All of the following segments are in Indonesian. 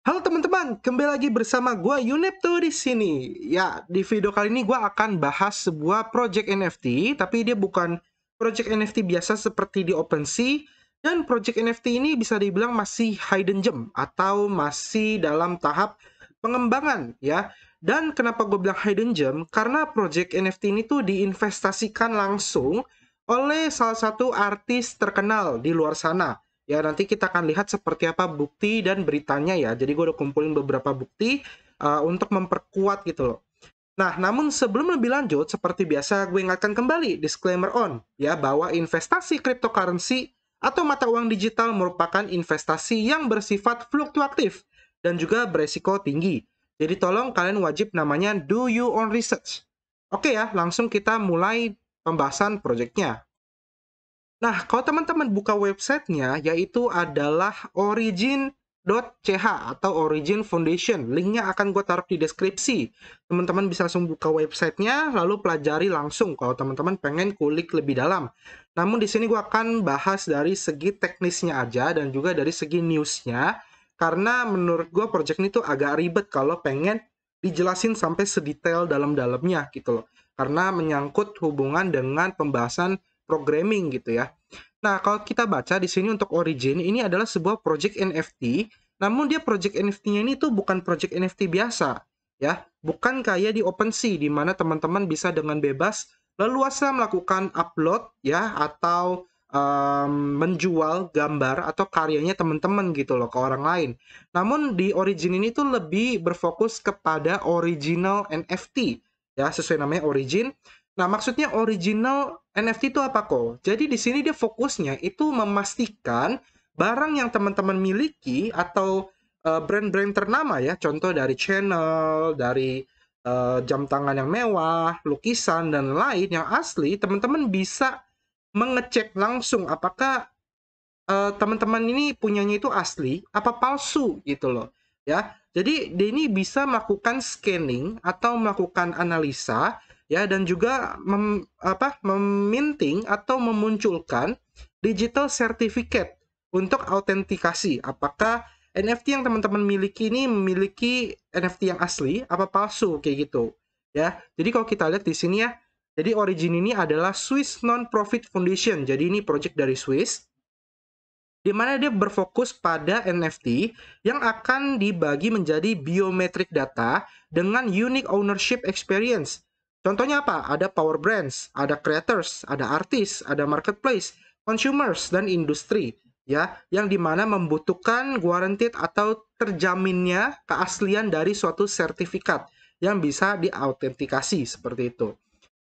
Halo teman-teman, kembali lagi bersama gue Yunepto di sini. Ya, di video kali ini gue akan bahas sebuah project NFT, tapi dia bukan project NFT biasa seperti di OpenSea. Dan project NFT ini bisa dibilang masih hidden gem atau masih dalam tahap pengembangan ya. Dan kenapa gue bilang hidden gem? Karena project NFT ini tuh diinvestasikan langsung oleh salah satu artis terkenal di luar sana Ya, nanti kita akan lihat seperti apa bukti dan beritanya ya. Jadi gue udah kumpulin beberapa bukti uh, untuk memperkuat gitu loh. Nah, namun sebelum lebih lanjut, seperti biasa gue ingatkan kembali disclaimer on ya bahwa investasi cryptocurrency atau mata uang digital merupakan investasi yang bersifat fluktuatif dan juga beresiko tinggi. Jadi tolong kalian wajib namanya do you own research. Oke ya, langsung kita mulai pembahasan proyeknya. Nah, kalau teman-teman buka websitenya, yaitu adalah origin.ch atau Origin Foundation. Linknya akan gue taruh di deskripsi. Teman-teman bisa langsung buka websitenya, lalu pelajari langsung kalau teman-teman pengen kulik lebih dalam. Namun di sini gue akan bahas dari segi teknisnya aja dan juga dari segi newsnya. Karena menurut gue project ini tuh agak ribet kalau pengen dijelasin sampai sedetail dalam-dalamnya gitu loh. Karena menyangkut hubungan dengan pembahasan programming gitu ya. Nah, kalau kita baca di sini untuk Origin ini adalah sebuah project NFT, namun dia project NFT-nya ini tuh bukan project NFT biasa, ya. Bukan kayak di OpenSea di mana teman-teman bisa dengan bebas leluasa melakukan upload ya atau um, menjual gambar atau karyanya teman-teman gitu loh ke orang lain. Namun di Origin ini tuh lebih berfokus kepada original NFT ya sesuai namanya Origin Nah, maksudnya original NFT itu apa kok? Jadi di sini dia fokusnya itu memastikan barang yang teman-teman miliki atau eh, brand-brand uh, ternama ya, contoh dari channel, dari uh, jam tangan yang mewah, lukisan dan lain yang asli, teman-teman bisa mengecek langsung apakah uh, eh, teman -teman ini punyanya itu asli apa palsu gitu loh ya. Jadi Denny bisa melakukan scanning atau melakukan analisa ya dan juga mem, apa meminting atau memunculkan digital certificate untuk autentikasi apakah NFT yang teman-teman miliki ini memiliki NFT yang asli apa palsu kayak gitu ya jadi kalau kita lihat di sini ya jadi origin ini adalah Swiss Non-Profit Foundation jadi ini project dari Swiss di mana dia berfokus pada NFT yang akan dibagi menjadi biometric data dengan unique ownership experience Contohnya apa? Ada power brands, ada creators, ada artis, ada marketplace, consumers, dan industri ya yang dimana membutuhkan guaranteed atau terjaminnya keaslian dari suatu sertifikat yang bisa diautentikasi seperti itu.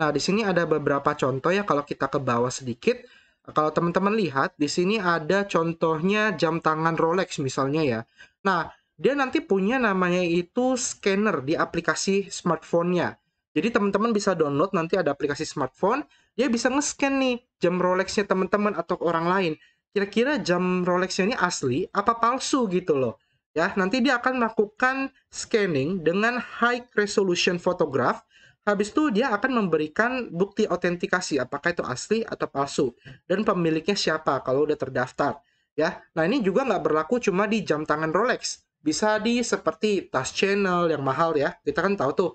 Nah, di sini ada beberapa contoh ya kalau kita ke bawah sedikit. Kalau teman-teman lihat, di sini ada contohnya jam tangan Rolex misalnya ya. Nah, dia nanti punya namanya itu scanner di aplikasi smartphone-nya. Jadi teman-teman bisa download nanti ada aplikasi smartphone, dia bisa nge-scan nih jam Rolexnya teman-teman atau orang lain. Kira-kira jam Rolexnya ini asli apa palsu gitu loh. Ya, nanti dia akan melakukan scanning dengan high resolution photograph. Habis itu dia akan memberikan bukti autentikasi apakah itu asli atau palsu dan pemiliknya siapa kalau udah terdaftar. Ya, nah ini juga nggak berlaku cuma di jam tangan Rolex. Bisa di seperti tas channel yang mahal ya. Kita kan tahu tuh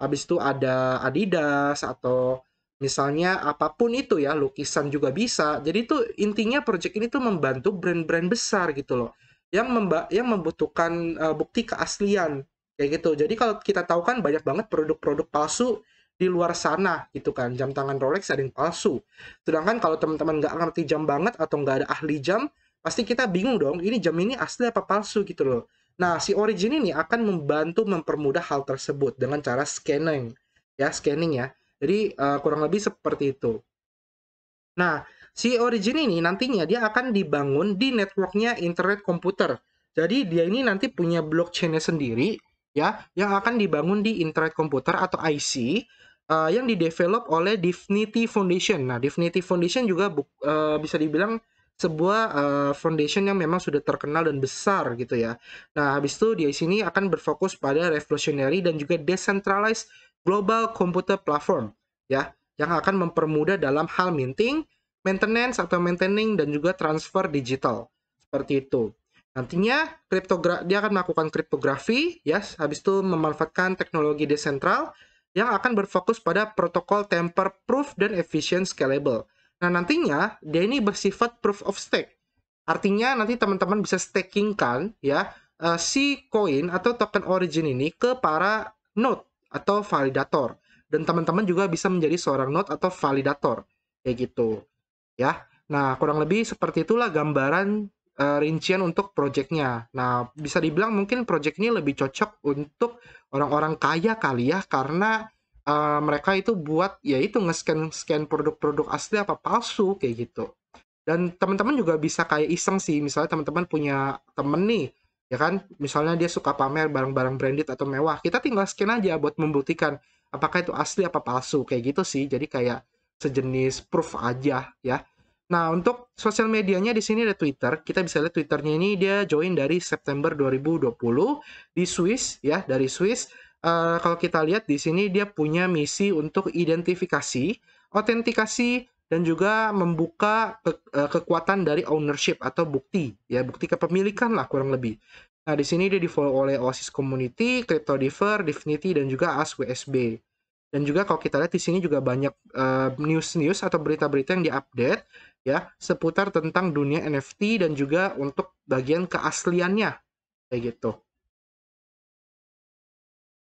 habis itu ada Adidas atau misalnya apapun itu ya lukisan juga bisa jadi itu intinya project ini tuh membantu brand-brand besar gitu loh yang memba yang membutuhkan uh, bukti keaslian kayak gitu jadi kalau kita tahu kan banyak banget produk-produk palsu di luar sana gitu kan jam tangan Rolex ada yang palsu sedangkan kalau teman-teman nggak ngerti jam banget atau nggak ada ahli jam pasti kita bingung dong ini jam ini asli apa palsu gitu loh Nah, si Origin ini akan membantu mempermudah hal tersebut dengan cara scanning, ya scanning ya. Jadi uh, kurang lebih seperti itu. Nah, si Origin ini nantinya dia akan dibangun di networknya internet komputer. Jadi dia ini nanti punya blockchain-nya sendiri, ya, yang akan dibangun di internet komputer atau IC uh, eh, yang didevelop oleh Divinity Foundation. Nah, Divinity Foundation juga uh, bisa dibilang sebuah uh, foundation yang memang sudah terkenal dan besar gitu ya. Nah, habis itu di sini akan berfokus pada revolutionary dan juga decentralized global computer platform ya, yang akan mempermudah dalam hal minting, maintenance atau maintaining dan juga transfer digital. Seperti itu. Nantinya kriptogra dia akan melakukan kriptografi, ya, yes, habis itu memanfaatkan teknologi desentral yang akan berfokus pada protokol tamper proof dan efficient scalable. Nah nantinya dia ini bersifat proof of stake. Artinya nanti teman-teman bisa stakingkan ya uh, si koin atau token origin ini ke para node atau validator dan teman-teman juga bisa menjadi seorang node atau validator kayak gitu ya. Nah, kurang lebih seperti itulah gambaran uh, rincian untuk projectnya. Nah, bisa dibilang mungkin project ini lebih cocok untuk orang-orang kaya kali ya, karena Eh, mereka itu buat ya itu nge-scan scan produk-produk asli apa palsu kayak gitu. Dan teman-teman juga bisa kayak iseng sih, misalnya teman-teman punya temen nih, ya kan, misalnya dia suka pamer barang-barang branded atau mewah, kita tinggal scan aja buat membuktikan apakah itu asli apa palsu, kayak gitu sih. Jadi kayak sejenis proof aja ya. Nah, untuk sosial medianya di sini ada Twitter. Kita bisa lihat Twitternya ini dia join dari September 2020 di Swiss ya, dari Swiss Eh, kalau kita lihat di sini dia punya misi untuk identifikasi, autentikasi dan juga membuka ke, uh, kekuatan dari ownership atau bukti ya bukti kepemilikan lah kurang lebih. Nah di sini dia di follow oleh Oasis Community, CryptoDiver, Divinity dan juga ASWSB. Dan juga kalau kita lihat di sini juga banyak eh, news-news uh, atau berita-berita yang diupdate ya seputar tentang dunia NFT dan juga untuk bagian keasliannya kayak gitu.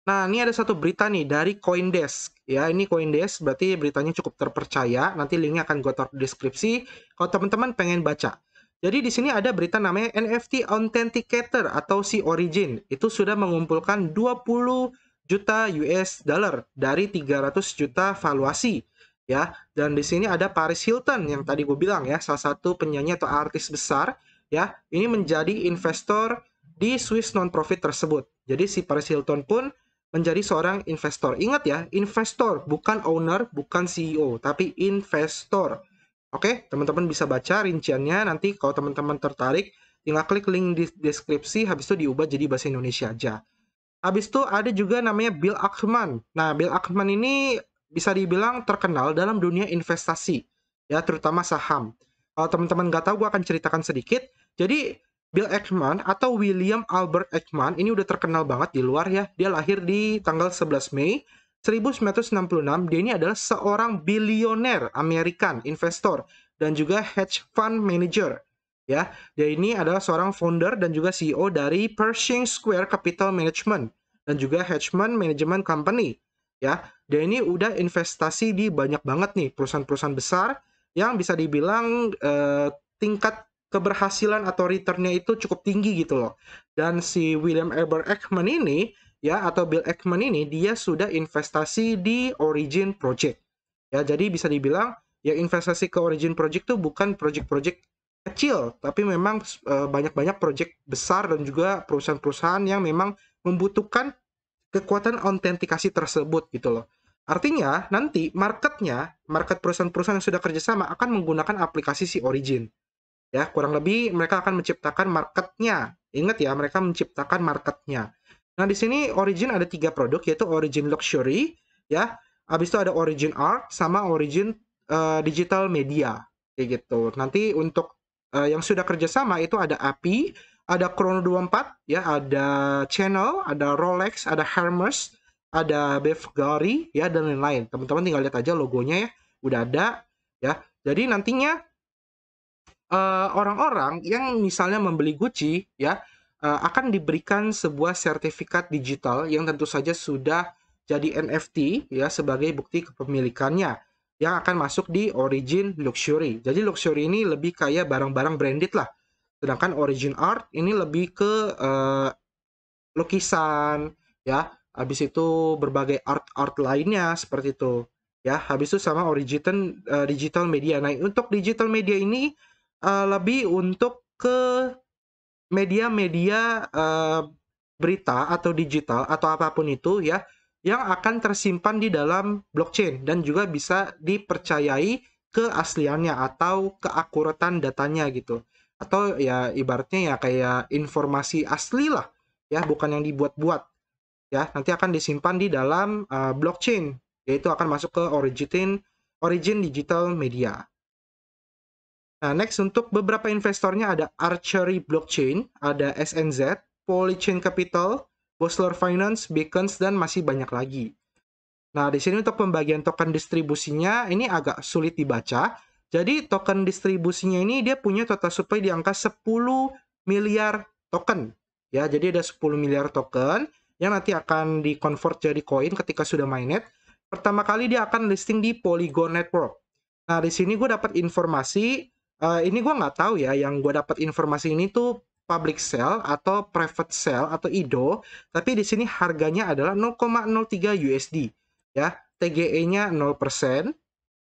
Nah, ini ada satu berita nih dari Coindesk. Ya, ini Coindesk berarti beritanya cukup terpercaya. Nanti linknya akan gue taruh di deskripsi kalau teman-teman pengen baca. Jadi di sini ada berita namanya NFT Authenticator atau si Origin. Itu sudah mengumpulkan 20 juta US dollar dari 300 juta valuasi. Ya, dan di sini ada Paris Hilton yang tadi gue bilang ya, salah satu penyanyi atau artis besar ya. Ini menjadi investor di Swiss non-profit tersebut. Jadi si Paris Hilton pun menjadi seorang investor. Ingat ya, investor bukan owner, bukan CEO, tapi investor. Oke, teman-teman bisa baca rinciannya nanti kalau teman-teman tertarik tinggal klik link di deskripsi habis itu diubah jadi bahasa Indonesia aja. Habis itu ada juga namanya Bill Ackman. Nah, Bill Ackman ini bisa dibilang terkenal dalam dunia investasi, ya terutama saham. Kalau teman-teman nggak tahu, gue akan ceritakan sedikit. Jadi, Bill Ackman atau William Albert Ackman ini udah terkenal banget di luar ya. Dia lahir di tanggal 11 Mei 1966. Dia ini adalah seorang bilioner American, investor dan juga hedge fund manager. Ya, dia ini adalah seorang founder dan juga CEO dari Pershing Square Capital Management dan juga hedge fund management company. Ya, dia ini udah investasi di banyak banget nih perusahaan-perusahaan besar yang bisa dibilang eh, tingkat keberhasilan atau returnnya itu cukup tinggi gitu loh. Dan si William Eber Ekman ini ya atau Bill Ekman ini dia sudah investasi di Origin Project. Ya, jadi bisa dibilang ya investasi ke Origin Project itu bukan project-project kecil, tapi memang eh, banyak-banyak project besar dan juga perusahaan-perusahaan yang memang membutuhkan kekuatan autentikasi tersebut gitu loh. Artinya nanti marketnya, market perusahaan-perusahaan yang sudah kerjasama akan menggunakan aplikasi si Origin. Ya, kurang lebih mereka akan menciptakan marketnya. Ingat ya, mereka menciptakan marketnya. Nah, di sini Origin ada tiga produk, yaitu Origin Luxury, ya. abis itu ada Origin Art, sama Origin uh, Digital Media. Kayak gitu. Nanti untuk uh, yang sudah kerjasama itu ada API, ada Chrono 24, ya, ada Channel, ada Rolex, ada Hermes, ada Bvlgari ya dan lain-lain. Teman-teman tinggal lihat aja logonya ya, udah ada ya. Jadi nantinya Eh, orang-orang uh, yang misalnya membeli Gucci ya uh, akan diberikan sebuah sertifikat digital yang tentu saja sudah jadi NFT ya sebagai bukti kepemilikannya yang akan masuk di origin luxury. Jadi luxury ini lebih kayak barang-barang branded lah. Sedangkan origin art ini lebih ke uh, lukisan ya, habis itu berbagai art-art lainnya seperti itu. Ya, habis itu sama origin uh, digital media. Nah, untuk digital media ini uh, lebih untuk ke media-media uh, berita atau digital atau apapun itu ya yang akan tersimpan di dalam blockchain dan juga bisa dipercayai keasliannya atau keakuratan datanya gitu atau ya ibaratnya ya kayak informasi asli lah ya bukan yang dibuat-buat ya nanti akan disimpan di dalam uh, blockchain yaitu akan masuk ke origin origin digital media Nah, next untuk beberapa investornya ada Archery Blockchain, ada SNZ, Polychain Capital, Bosler Finance, Beacons, dan masih banyak lagi. Nah, di sini untuk pembagian token distribusinya ini agak sulit dibaca. Jadi, token distribusinya ini dia punya total supply di angka 10 miliar token. Ya, jadi ada 10 miliar token yang nanti akan di-convert jadi koin ketika sudah mainnet. Pertama kali dia akan listing di Polygon Network. Nah, di sini gue dapat informasi uh, ini gue nggak tahu ya, yang gue dapat informasi ini tuh public sale atau private sale atau IDO, tapi di sini harganya adalah 0,03 USD ya, TGE-nya 0%.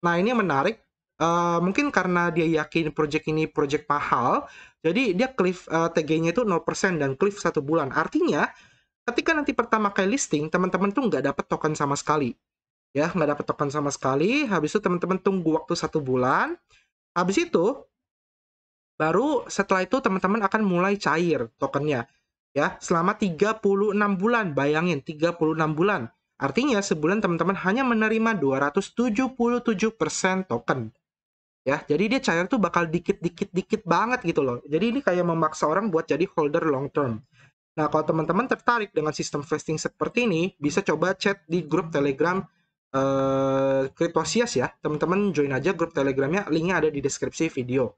Nah, ini menarik Uh, mungkin karena dia yakin project ini project mahal, jadi dia cliff uh, eh, tge nya itu 0% dan cliff satu bulan. Artinya, ketika nanti pertama kali listing, teman-teman tuh nggak dapat token sama sekali. Ya, nggak dapat token sama sekali. Habis itu teman-teman tunggu waktu satu bulan. Habis itu, Baru setelah itu teman-teman akan mulai cair tokennya. Ya, selama 36 bulan. Bayangin 36 bulan. Artinya sebulan teman-teman hanya menerima 277% token. Ya, jadi dia cair tuh bakal dikit-dikit-dikit banget gitu loh. Jadi ini kayak memaksa orang buat jadi holder long term. Nah, kalau teman-teman tertarik dengan sistem vesting seperti ini, bisa coba chat di grup Telegram Kriptosias eh, uh, ya. Teman-teman join aja grup Telegramnya, linknya ada di deskripsi video.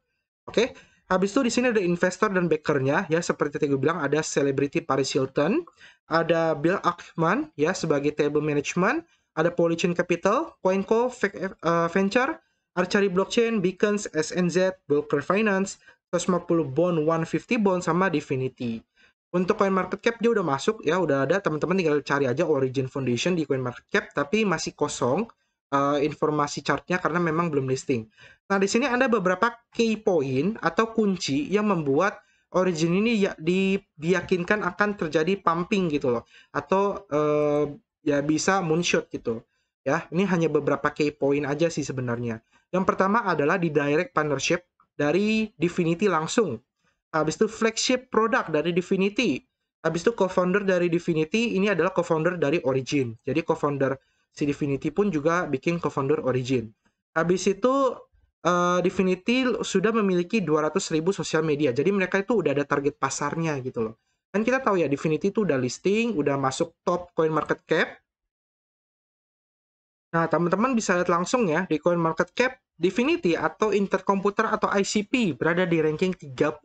Oke, okay? Habis itu di sini ada investor dan backernya ya seperti tadi gue bilang ada selebriti Paris Hilton, ada Bill Ackman ya sebagai table management, ada Polychain Capital, Coinco eh, eh, Venture, Archery Blockchain, Beacons, SNZ, Broker Finance, 150 bond, 150 bond sama Definity. Untuk coin market cap dia udah masuk ya, udah ada teman-teman tinggal cari aja Origin Foundation di coin market cap tapi masih kosong uh, informasi chartnya karena memang belum listing. Nah di sini ada beberapa key point atau kunci yang membuat origin ini ya di, diyakinkan akan terjadi pumping gitu loh atau uh, ya bisa moonshot gitu ya ini hanya beberapa key point aja sih sebenarnya yang pertama adalah di direct partnership dari Divinity langsung habis itu flagship produk dari Divinity habis itu co-founder dari Divinity ini adalah co-founder dari Origin jadi co-founder si Divinity pun juga bikin co-founder Origin. Habis itu uh, Divinity sudah memiliki 200 ribu sosial media. Jadi mereka itu udah ada target pasarnya gitu loh. Kan kita tahu ya Divinity itu udah listing, udah masuk top coin market cap. Nah, teman-teman bisa lihat langsung ya di coin market cap Divinity atau Intercomputer atau ICP berada di ranking 36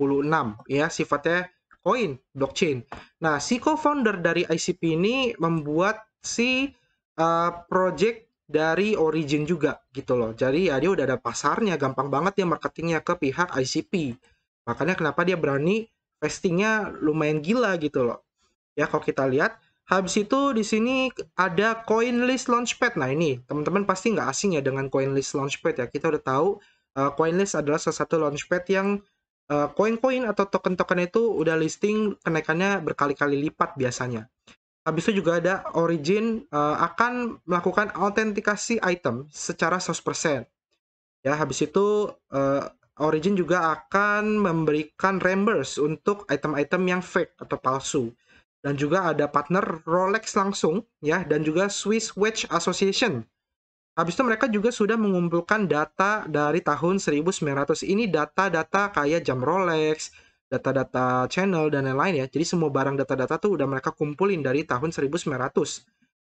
ya sifatnya koin blockchain. Nah, si co-founder dari ICP ini membuat si uh, project dari origin juga gitu loh. Jadi ya dia udah ada pasarnya, gampang banget ya marketingnya ke pihak ICP. Makanya kenapa dia berani vestingnya lumayan gila gitu loh. Ya kalau kita lihat, habis itu di sini ada coin list launchpad. Nah ini teman-teman pasti nggak asing ya dengan coin list launchpad ya. Kita udah tahu uh, coin list adalah salah satu launchpad yang eh, koin-koin uh, atau token-token itu udah listing kenaikannya berkali-kali lipat biasanya. Habis itu juga ada origin uh, akan melakukan autentikasi item secara 100%. Ya, habis itu uh, origin juga akan memberikan reimburse untuk item-item yang fake atau palsu. Dan juga ada partner Rolex langsung ya dan juga Swiss Watch Association. Habis itu mereka juga sudah mengumpulkan data dari tahun 1900 ini data-data kayak jam Rolex, data-data channel dan lain-lain ya. Jadi semua barang data-data tuh udah mereka kumpulin dari tahun 1900.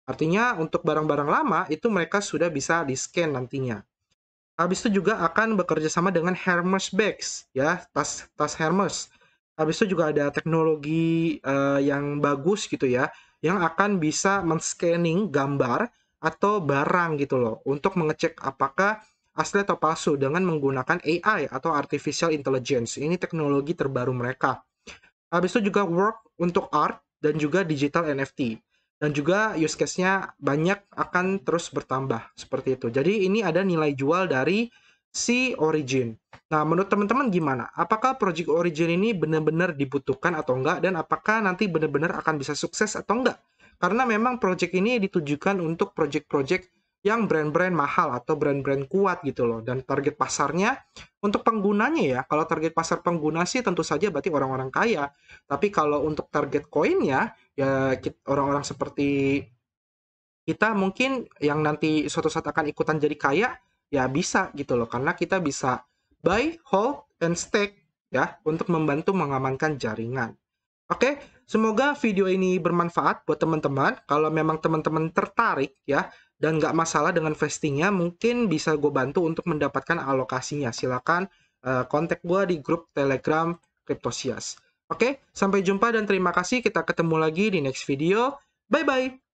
Artinya untuk barang-barang lama itu mereka sudah bisa di-scan nantinya. Habis itu juga akan bekerja sama dengan Hermes bags ya, tas tas Hermes. Habis itu juga ada teknologi uh, yang bagus gitu ya, yang akan bisa men-scanning gambar atau barang gitu loh untuk mengecek apakah asli atau palsu dengan menggunakan AI atau artificial intelligence. Ini teknologi terbaru mereka. Habis itu juga work untuk art dan juga digital NFT. Dan juga use case-nya banyak akan terus bertambah seperti itu. Jadi ini ada nilai jual dari si Origin. Nah, menurut teman-teman gimana? Apakah Project Origin ini benar-benar dibutuhkan atau enggak? Dan apakah nanti benar-benar akan bisa sukses atau enggak? Karena memang project ini ditujukan untuk project-project yang brand-brand mahal atau brand-brand kuat gitu loh dan target pasarnya untuk penggunanya ya kalau target pasar pengguna sih tentu saja berarti orang-orang kaya tapi kalau untuk target koinnya ya orang-orang seperti kita mungkin yang nanti suatu saat akan ikutan jadi kaya ya bisa gitu loh karena kita bisa buy, hold, and stake ya untuk membantu mengamankan jaringan. Oke, semoga video ini bermanfaat buat teman-teman. Kalau memang teman-teman tertarik ya dan nggak masalah dengan vestingnya mungkin bisa gue bantu untuk mendapatkan alokasinya silakan eh, kontak gue di grup telegram Kriptosias. oke sampai jumpa dan terima kasih kita ketemu lagi di next video bye bye